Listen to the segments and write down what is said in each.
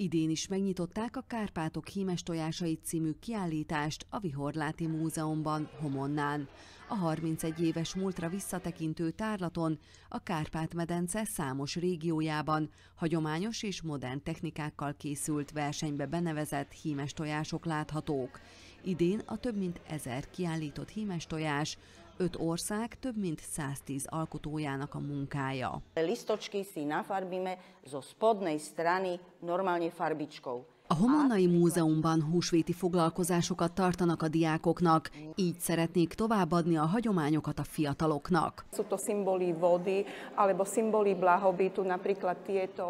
Idén is megnyitották a Kárpátok hímes tojásait című kiállítást a Vihorláti Múzeumban, Homonnán. A 31 éves múltra visszatekintő tárlaton a Kárpát-medence számos régiójában hagyományos és modern technikákkal készült versenybe benevezett hímes tojások láthatók. Idén a több mint ezer kiállított hímes tojás öt ország több mint 110 alkotójának a munkája. A Listočky si nafarbíme zo spodnej strany normálne farbičkou. A Homonnai Múzeumban húsvéti foglalkozásokat tartanak a diákoknak, így szeretnék továbbadni a hagyományokat a fiataloknak.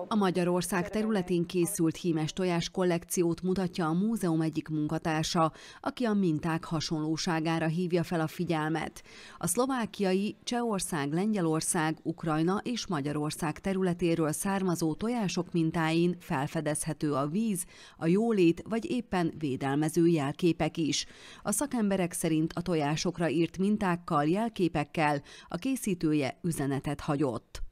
A Magyarország területén készült hímes tojás kollekciót mutatja a múzeum egyik munkatársa, aki a minták hasonlóságára hívja fel a figyelmet. A szlovákiai, Csehország, Lengyelország, Ukrajna és Magyarország területéről származó tojások mintáin felfedezhető a víz, a jólét vagy éppen védelmező jelképek is. A szakemberek szerint a tojásokra írt mintákkal, jelképekkel a készítője üzenetet hagyott.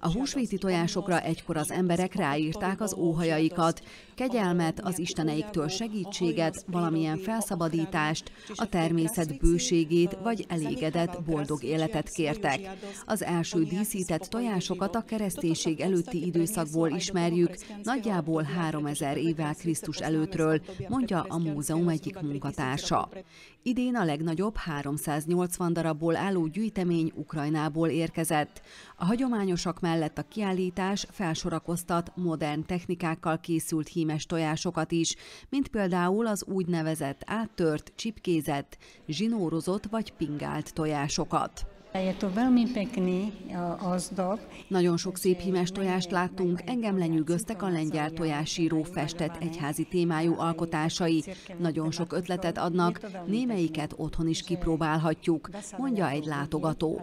A húsvéti tojásokra egykor az emberek ráírták az óhajaikat, kegyelmet, az isteneiktől segítséget, valamilyen felszabadítást, a természet bőségét vagy elégedett, boldog életet kértek. Az első díszített tojásokat a kereszténység előtti időszakból ismerjük, nagyjából 3000 évvel Krisztus előttről, mondja a múzeum egyik munkatársa. Idén a legnagyobb 380 darabból álló gyűjtemény Ukrajna Ukrajnából érkezett. A hagyományosak mellett a kiállítás felsorakoztat modern technikákkal készült hímes tojásokat is, mint például az úgynevezett áttört, csipkézett, zsinórozott vagy pingált tojásokat. Nagyon sok szép hímes tojást láttunk, engem lenyűgöztek a lengyel tojásíró festett egyházi témájú alkotásai. Nagyon sok ötletet adnak, némelyiket otthon is kipróbálhatjuk, mondja egy látogató.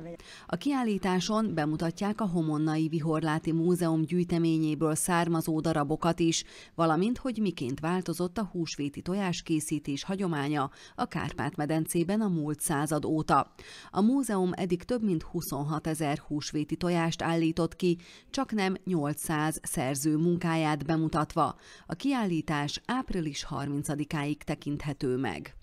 A kiállításon bemutatják a Homonnai Vihorláti Múzeum gyűjteményéből származó darabokat is, valamint, hogy miként változott a húsvéti tojáskészítés hagyománya a Kárpát-medencében a múlt század óta. A múzeum eddig eddig több mint 26 ezer húsvéti tojást állított ki, csak nem 800 szerző munkáját bemutatva. A kiállítás április 30-áig tekinthető meg.